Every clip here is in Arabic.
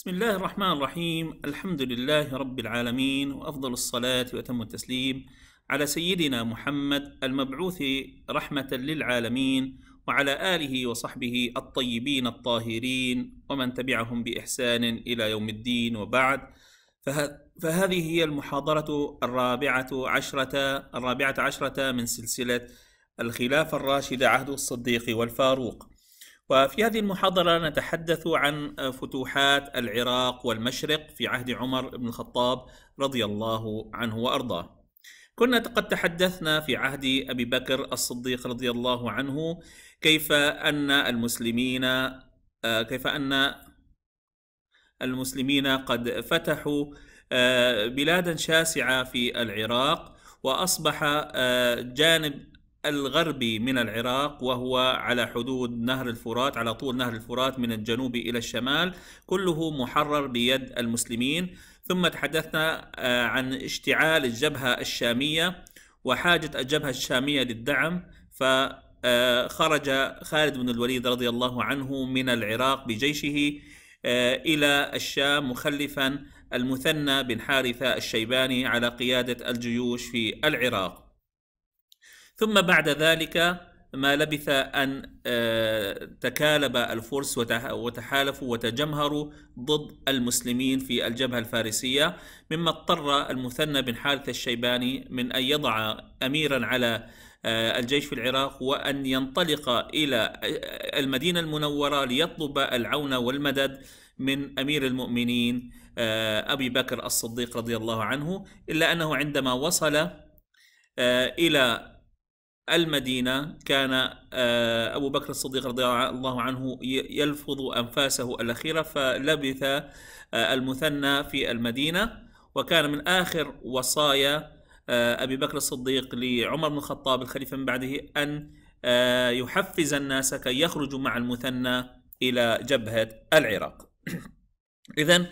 بسم الله الرحمن الرحيم الحمد لله رب العالمين وأفضل الصلاة وأتم التسليم على سيدنا محمد المبعوث رحمة للعالمين وعلى آله وصحبه الطيبين الطاهرين ومن تبعهم بإحسان إلى يوم الدين وبعد فهذه هي المحاضرة الرابعة عشرة الرابعة عشرة من سلسلة الخلافة الراشدة عهد الصديق والفاروق وفي هذه المحاضرة نتحدث عن فتوحات العراق والمشرق في عهد عمر بن الخطاب رضي الله عنه وأرضاه. كنا قد تحدثنا في عهد أبي بكر الصديق رضي الله عنه كيف أن المسلمين آه، كيف أن المسلمين قد فتحوا آه، بلادا شاسعة في العراق وأصبح آه، جانب الغربي من العراق وهو على حدود نهر الفرات على طول نهر الفرات من الجنوب إلى الشمال كله محرر بيد المسلمين ثم تحدثنا آه، عن اشتعال الجبهة الشامية وحاجة الجبهة الشامية للدعم ف آه، خرج خالد بن الوليد رضي الله عنه من العراق بجيشه آه، إلى الشام مخلفا المثنى بن حارثة الشيباني على قيادة الجيوش في العراق ثم بعد ذلك ما لبث أن آه، تكالب الفرس وتحالفوا وتجمهروا ضد المسلمين في الجبهة الفارسية مما اضطر المثنى بن حارث الشيباني من أن يضع أميرا على آه، الجيش في العراق وأن ينطلق إلى آه، المدينة المنورة ليطلب العون والمدد من أمير المؤمنين أبي بكر الصديق رضي الله عنه إلا أنه عندما وصل إلى المدينة كان آه، أبو بكر الصديق رضي الله عنه يلفظ أنفاسه الأخيرة فلبث آه، المثنى في المدينة وكان من آخر وصايا آه، أبي بكر الصديق لعمر بن الخطاب الخليفة من بعده أن يحفز الناس كي يخرجوا مع المثنى إلى جبهة العراق إذا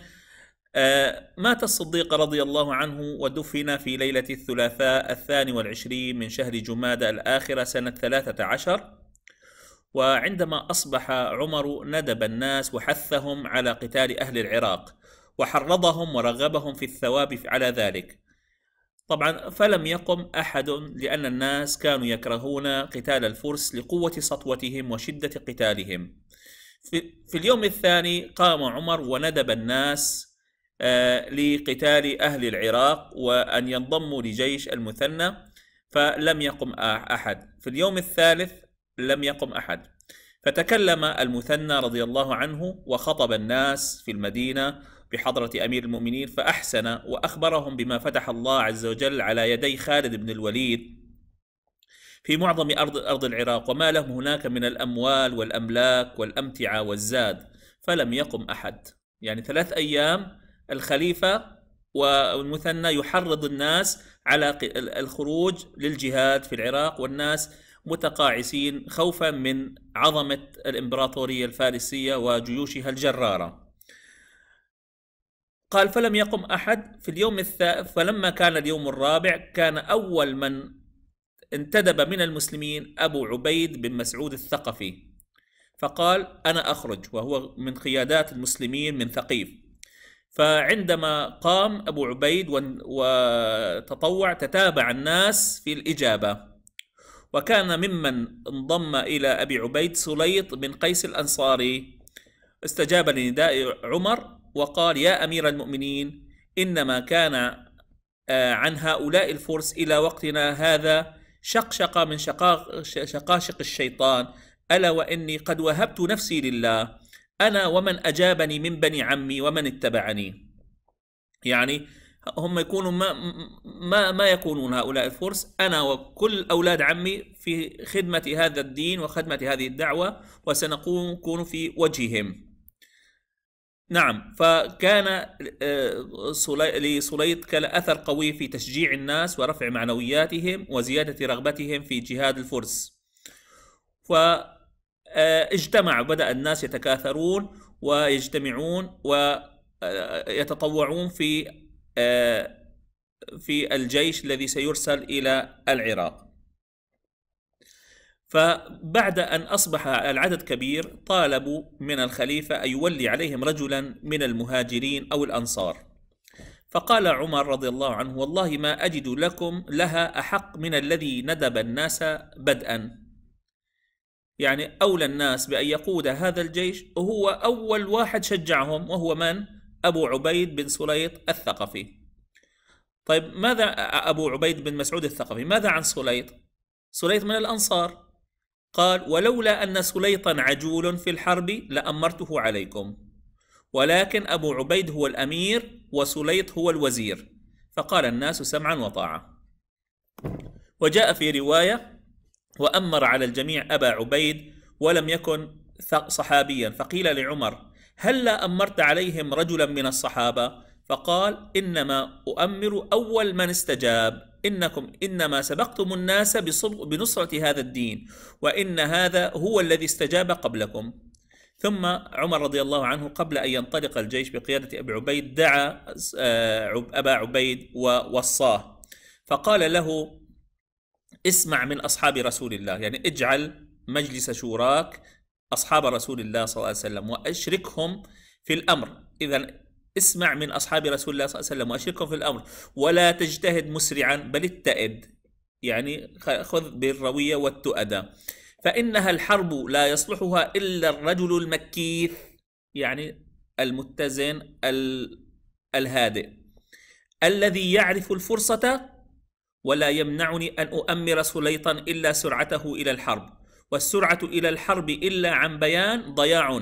آه، مات الصديق رضي الله عنه ودفن في ليلة الثلاثاء الثاني والعشرين من شهر جمادى الآخرة سنة ثلاثة عشر وعندما أصبح عمر ندب الناس وحثهم على قتال أهل العراق وحرضهم ورغبهم في الثواب على ذلك طبعا فلم يقم أحد لأن الناس كانوا يكرهون قتال الفرس لقوة سطوتهم وشدة قتالهم في اليوم الثاني قام عمر وندب الناس آه، لقتال أهل العراق وأن ينضموا لجيش المثنى فلم يقم أحد في اليوم الثالث لم يقم أحد فتكلم المثنى رضي الله عنه وخطب الناس في المدينة بحضرة أمير المؤمنين فأحسن وأخبرهم بما فتح الله عز وجل على يدي خالد بن الوليد في معظم أرض أرض العراق وما لهم هناك من الأموال والأملاك والأمتعة والزاد فلم يقم أحد يعني ثلاث أيام الخليفه والمثنى يحرض الناس على الخروج للجهاد في العراق والناس متقاعسين خوفا من عظمه الامبراطوريه الفارسيه وجيوشها الجراره. قال فلم يقم احد في اليوم الثالث فلما كان اليوم الرابع كان اول من انتدب من المسلمين ابو عبيد بن مسعود الثقفي فقال انا اخرج وهو من قيادات المسلمين من ثقيف فعندما قام أبو عبيد وتطوع تتابع الناس في الإجابة وكان ممن انضم إلى أبي عبيد سليط بن قيس الأنصاري استجاب لنداء عمر وقال يا أمير المؤمنين إنما كان آه، عن هؤلاء الفرس إلى وقتنا هذا شقشقة من شقاشق الشيطان ألا وإني قد وهبت نفسي لله أنا ومن أجابني من بني عمي ومن اتبعني يعني هم يكونوا ما ما ما يكونون هؤلاء الفرس انا وكل اولاد عمي في خدمه هذا الدين وخدمه هذه الدعوه وسنكون في وجههم. نعم فكان آه، لسليط اثر قوي في تشجيع الناس ورفع معنوياتهم وزياده رغبتهم في جهاد الفرس. ف آه، اجتمع بدأ الناس يتكاثرون ويجتمعون ويتطوعون آه، في آه، في الجيش الذي سيرسل إلى العراق فبعد أن أصبح العدد كبير طالبوا من الخليفة أن يولي عليهم رجلا من المهاجرين أو الأنصار فقال عمر رضي الله عنه والله ما أجد لكم لها أحق من الذي ندب الناس بدءا يعني أولى الناس بأن يقود هذا الجيش هو أول واحد شجعهم وهو من؟ أبو عبيد بن سليط الثقفي طيب ماذا أبو عبيد بن مسعود الثقفي ماذا عن سليط؟ سليط من الأنصار قال ولولا أن سليطا عجول في الحرب لأمرته عليكم ولكن أبو عبيد هو الأمير وسليط هو الوزير فقال الناس سمعا وطاعة وجاء في رواية وأمر على الجميع أبا عبيد ولم يكن صحابيا فقيل لعمر هل لا أمرت عليهم رجلا من الصحابة فقال إنما أؤمر أول من استجاب إنكم إنما سبقتم الناس بنصرة هذا الدين وإن هذا هو الذي استجاب قبلكم ثم عمر رضي الله عنه قبل أن ينطلق الجيش بقيادة أبي عبيد دعا آه، أبا عبيد ووصاه فقال له اسمع من أصحاب رسول الله يعني اجعل مجلس شوراك أصحاب رسول الله صلى الله عليه وسلم وأشركهم في الأمر إذا اسمع من أصحاب رسول الله صلى الله عليه وسلم وأشركهم في الأمر ولا تجتهد مسرعا بل اتئد يعني خذ بالروية والتؤدى فإنها الحرب لا يصلحها إلا الرجل المكيث يعني المتزن الهادئ الذي يعرف الفرصة ولا يمنعني ان اؤمر سليطا الا سرعته الى الحرب والسرعه الى الحرب الا عن بيان ضياع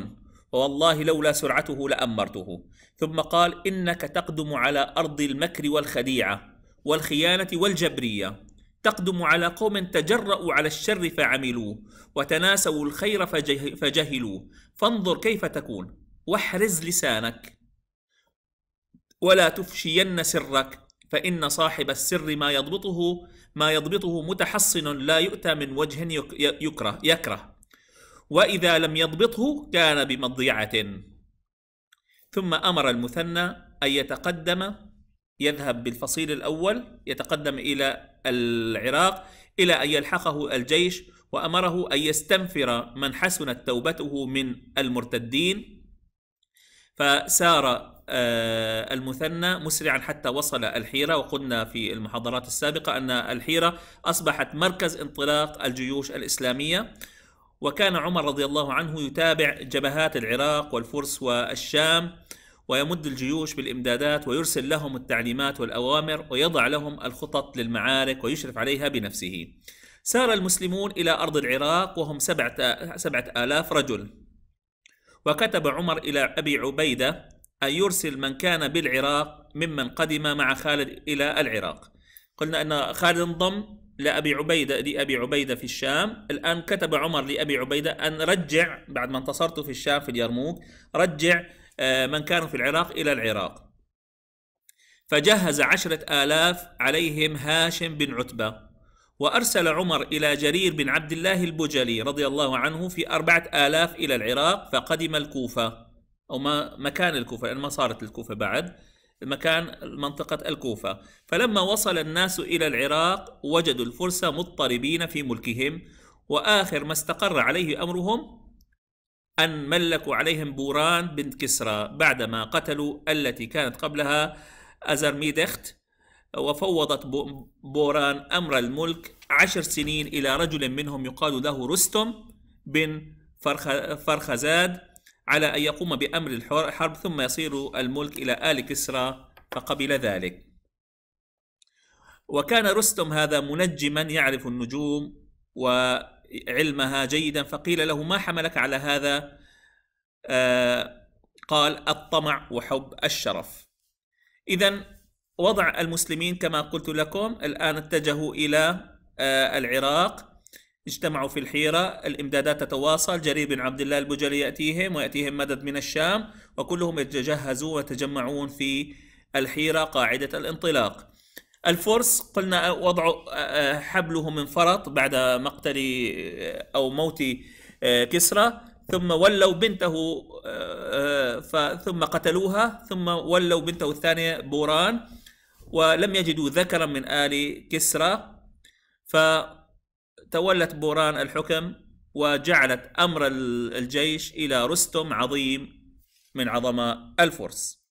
والله لولا سرعته لامرته ثم قال انك تقدم على ارض المكر والخديعه والخيانه والجبريه تقدم على قوم تجرأوا على الشر فعملوه وتناسوا الخير فجهلوه فانظر كيف تكون واحرز لسانك ولا تفشين سرك فإن صاحب السر ما يضبطه ما يضبطه متحصن لا يؤتى من وجه يكره يكره وإذا لم يضبطه كان بمضيعة ثم أمر المثنى أن يتقدم يذهب بالفصيل الأول يتقدم إلى العراق إلى أن يلحقه الجيش وأمره أن يستنفر من حسنت توبته من المرتدين فسار آه، المثنى مسرعا حتى وصل الحيرة وقلنا في المحاضرات السابقة أن الحيرة أصبحت مركز انطلاق الجيوش الإسلامية وكان عمر رضي الله عنه يتابع جبهات العراق والفرس والشام ويمد الجيوش بالإمدادات ويرسل لهم التعليمات والأوامر ويضع لهم الخطط للمعارك ويشرف عليها بنفسه سار المسلمون إلى أرض العراق وهم سبعة, سبعة آلاف رجل وكتب عمر إلى أبي عبيدة أن يرسل من كان بالعراق ممن قدم مع خالد إلى العراق قلنا أن خالد انضم لأبي عبيدة لأبي عبيدة في الشام الآن كتب عمر لأبي عبيدة أن رجع بعد ما انتصرت في الشام في اليرموك رجع آه، من كانوا في العراق إلى العراق فجهز عشرة آلاف عليهم هاشم بن عتبة وأرسل عمر إلى جرير بن عبد الله البجلي رضي الله عنه في أربعة آلاف إلى العراق فقدم الكوفة او ما مكان الكوفه لان يعني ما صارت الكوفه بعد مكان منطقة الكوفة فلما وصل الناس إلى العراق وجدوا الفرسة مضطربين في ملكهم وآخر ما استقر عليه أمرهم أن ملكوا عليهم بوران بنت كسرى بعدما قتلوا التي كانت قبلها أزرميدخت وفوضت بوران أمر الملك عشر سنين إلى رجل منهم يقال له رستم بن فرخزاد على أن يقوم بأمر الحرب ثم يصير الملك إلى آل كسرى فقبل ذلك وكان رستم هذا منجما يعرف النجوم وعلمها جيدا فقيل له ما حملك على هذا آه قال الطمع وحب الشرف إذا وضع المسلمين كما قلت لكم الآن اتجهوا إلى آه العراق اجتمعوا في الحيرة الإمدادات تتواصل جرير بن عبد الله البجلي يأتيهم ويأتيهم مدد من الشام وكلهم يتجهزوا ويتجمعون في الحيرة قاعدة الانطلاق الفرس قلنا وضعوا حبلهم من فرط بعد مقتل أو موت كسرى ثم ولوا بنته ثم قتلوها ثم ولوا بنته الثانية بوران ولم يجدوا ذكرا من آل كسرى ف تولت بوران الحكم وجعلت امر الجيش الى رستم عظيم من عظماء الفرس